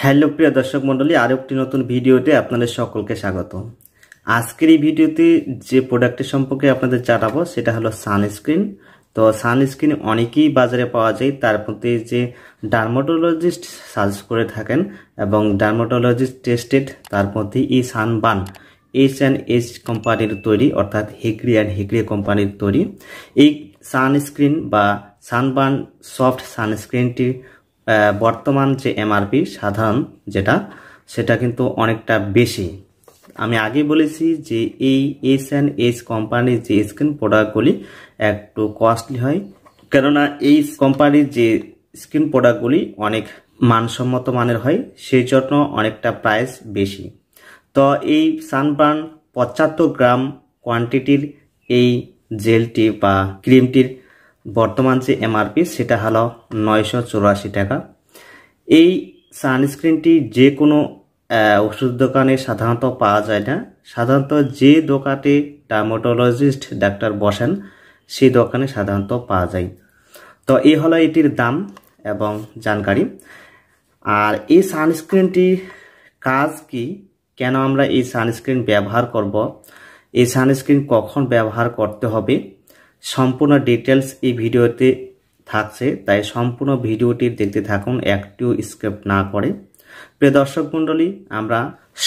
hello প্রিয় দর্শক মণ্ডলী আরও একটি নতুন ভিডিওতে আপনাদের সকলকে স্বাগত আজকের এই ভিডিওতে যে প্রোডাক্টের সম্পর্কে আপনাদের জানাবো সেটা হলো সানস্ক্রিন তো সানস্ক্রিন অনেকেই বাজারে পাওয়া যায় তার মধ্যে যে ডার্মাটোলজিস্ট সার্চ করে থাকেন এবং ডার্মাটোলজিস্ট টেস্টেড তার মধ্যে ই সানবান এইচ অ্যান্ড এইচ কোম্পানির তৈরি অর্থাৎ হিকড়ি অ্যান্ড হিকড়ি কোম্পানির তৈরি এই সানস্ক্রিন বা সানবান সফট সানস্ক্রিনটি বর্তমান যে এমআরপি সাধারণ যেটা সেটা কিন্তু অনেকটা বেশি আমি আগে বলেছি যে এই এস অ্যান্ড এস কোম্পানির যে স্ক্রিন প্রোডাক্টগুলি একটু কস্টলি হয় কেননা এই কোম্পানির যে স্ক্রিন প্রোডাক্টগুলি অনেক মানসম্মত মানের হয় সেই জন্য অনেকটা প্রাইস বেশি তো এই সানবার্ন পঁচাত্তর গ্রাম কোয়ান্টিটির এই জেলটি বা ক্রিমটির বর্তমান যে এমআরপি সেটা হলো নয়শো চুরাশি টাকা এই সানস্ক্রিনটি যে কোনো ওষুধ দোকানে সাধারণত পাওয়া যায় না সাধারণত যে দোকানে ডার্মোটোলজিস্ট ডাক্তার বসেন সেই দোকানে সাধারণত পাওয়া যায় তো এই হলো এটির দাম এবং জানকারি আর এই সানস্ক্রিনটি কাজ কি কেন আমরা এই সানস্ক্রিন ব্যবহার করব এই সানস্ক্রিন কখন ব্যবহার করতে হবে সম্পূর্ণ ডিটেলস এই ভিডিওতে থাকছে তাই সম্পূর্ণ ভিডিওটি দেখতে থাকুন একটিও স্ক্রিপ্ট না করে প্রিয় দর্শক মণ্ডলী আমরা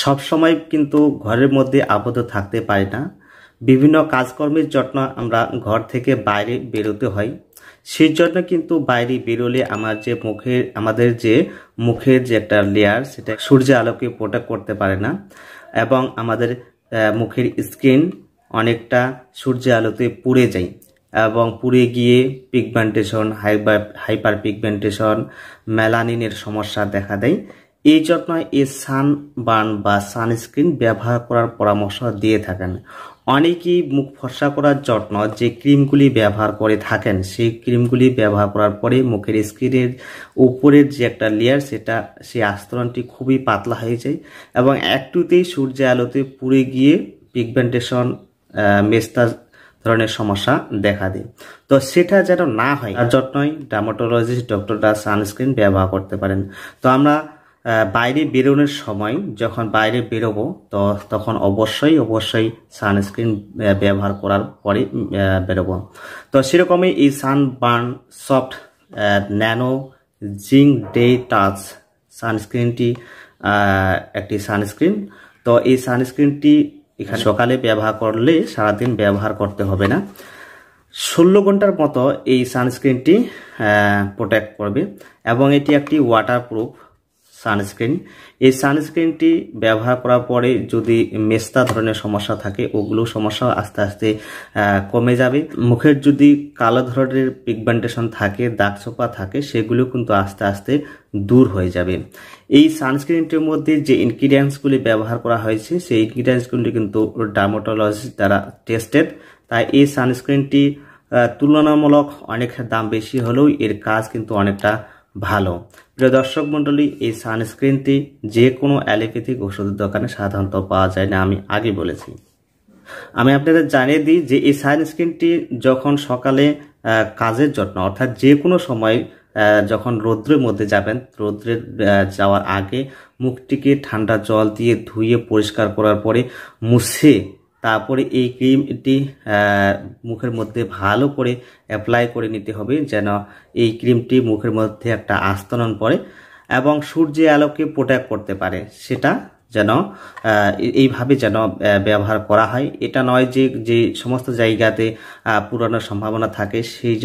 সবসময় কিন্তু ঘরের মধ্যে আবদ্ধ থাকতে পারি না বিভিন্ন কাজকর্মের জন্য আমরা ঘর থেকে বাইরে বেরোতে হয় সেই জন্য কিন্তু বাইরে বেরোলে আমার যে মুখের আমাদের যে মুখের যে একটা লেয়ার সেটা সূর্যের আলোকে প্রোটেক্ট করতে পারে না এবং আমাদের মুখের স্কিন অনেকটা সূর্যের আলোতে পুড়ে যায় এবং পুড়ে গিয়ে পিগমেন্টেশন হাইপার পিগমেন্টেশন মেলানিনের সমস্যা দেখা দেয় এই জন্য এই সানবার্ন বা সানস্ক্রিন ব্যবহার করার পরামর্শ দিয়ে থাকেন অনেকেই মুখ ফর্সা করার যত্ন যে ক্রিমগুলি ব্যবহার করে থাকেন সেই ক্রিমগুলি ব্যবহার করার পরে মুখের স্ক্রিনের উপরের যে একটা লেয়ার সেটা সেই আস্তরণটি খুবই পাতলা হয়ে যায় এবং একটুতেই সূর্যের আলোতে পুড়ে গিয়ে পিগমেন্টেশন মেস্তা ধরনের সমস্যা দেখা দেয় তো সেটা যেন না হয় তার যত্নই ডার্মাটোলজিস্ট ডক্টররা সানস্ক্রিন ব্যবহার করতে পারেন তো আমরা বাইরে বেরোনোর সময় যখন বাইরে বেরোবো তো তখন অবশ্যই অবশ্যই সানস্ক্রিন ব্যবহার করার পরে বেরোবো তো সেরকমই এই sunburn soft nano zinc day touch সানস্ক্রিনটি একটি সানস্ক্রিন তো এই সানস্ক্রিনটি এখানে সকালে ব্যবহার করলে সারাদিন ব্যবহার করতে হবে না ষোলো ঘন্টার মতো এই সানস্ক্রিনটি প্রোটেক্ট করবে এবং এটি একটি ওয়াটারপ্রুফ সানস্ক্রিন এই সানস্ক্রিনটি ব্যবহার করার পরে যদি মেস্তা ধরনের সমস্যা থাকে ওগুলো সমস্যা আস্তে আস্তে কমে যাবে মুখের যদি কালো ধরনের পিগমেন্টেশন থাকে দাগ ছোপা থাকে সেগুলো কিন্তু আস্তে আস্তে দূর হয়ে যাবে এই সানস্ক্রিনটির মধ্যে যে ইনগ্রিডিয়েন্টসগুলি ব্যবহার করা হয়েছে সেই ইনগ্রিডিয়েন্টসগুলি কিন্তু ডার্মোটোলজিস্ট দ্বারা টেস্টেড তাই এই সানস্ক্রিনটি তুলনামূলক অনেক দাম বেশি হলেও এর কাজ কিন্তু অনেকটা ভালো প্রিয় দর্শক মন্ডলী এই সানস্ক্রিনটি যে কোনো অ্যালোপ্যাথিক ওষুধের দোকানে সাধারণত পাওয়া যায় না আমি আগে বলেছি আমি আপনাদের জানিয়ে দিই যে এই সানস্ক্রিনটি যখন সকালে কাজের জন্য অর্থাৎ যে কোনো সময় যখন রৌদ্রের মধ্যে যাবেন রৌদ্রের যাওয়ার আগে মুখটিকে ঠান্ডা জল দিয়ে ধুয়ে পরিষ্কার করার পরে মুছে তারপরে এই ক্রিমটি মুখের মধ্যে ভালো করে অ্যাপ্লাই করে নিতে হবে যেন এই ক্রিমটি মুখের মধ্যে একটা আস্তরণ পড়ে এবং সূর্যের আলোকে প্রোটেক্ট করতে পারে সেটা যেন এইভাবে যেন ব্যবহার করা হয় এটা নয় যে যে সমস্ত জায়গাতে পুরানোর সম্ভাবনা থাকে সেই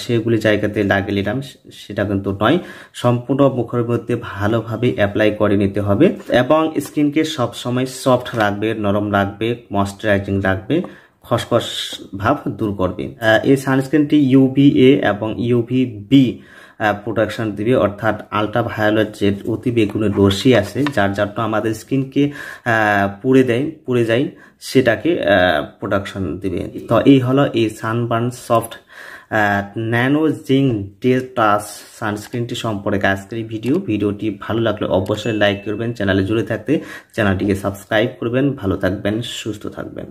সেগুলি জায়গাতে লাগিয়ে নিলাম সেটা কিন্তু নয় সম্পূর্ণ মুখের মধ্যে ভালোভাবে অ্যাপ্লাই করে নিতে হবে এবং স্কিনকে সবসময় সফট রাখবে নরম রাখবে ময়শ্চারাইজিং রাখবে খসখস ভাব দূর করবে এই সানস্ক্রিনটি ইউভি এ এবং ইউভি বি প্রোডাকশান দিবে অর্থাৎ আলট্রা যে অতি বেগুনের রশ্মি আছে যার জন্য আমাদের স্কিনকে পুড়ে দেয় পুড়ে যায় সেটাকে প্রোডাকশান দিবে তো এই হলো এই সানবার্ন সফট ন্যানো জিং টাস সানস্ক্রিনটি সম্পর্কে আজকের এই ভিডিও ভিডিওটি ভালো লাগলে অবশ্যই লাইক করবেন চ্যানেলে জুড়ে থাকতে চ্যানেলটিকে সাবস্ক্রাইব করবেন ভালো থাকবেন সুস্থ থাকবেন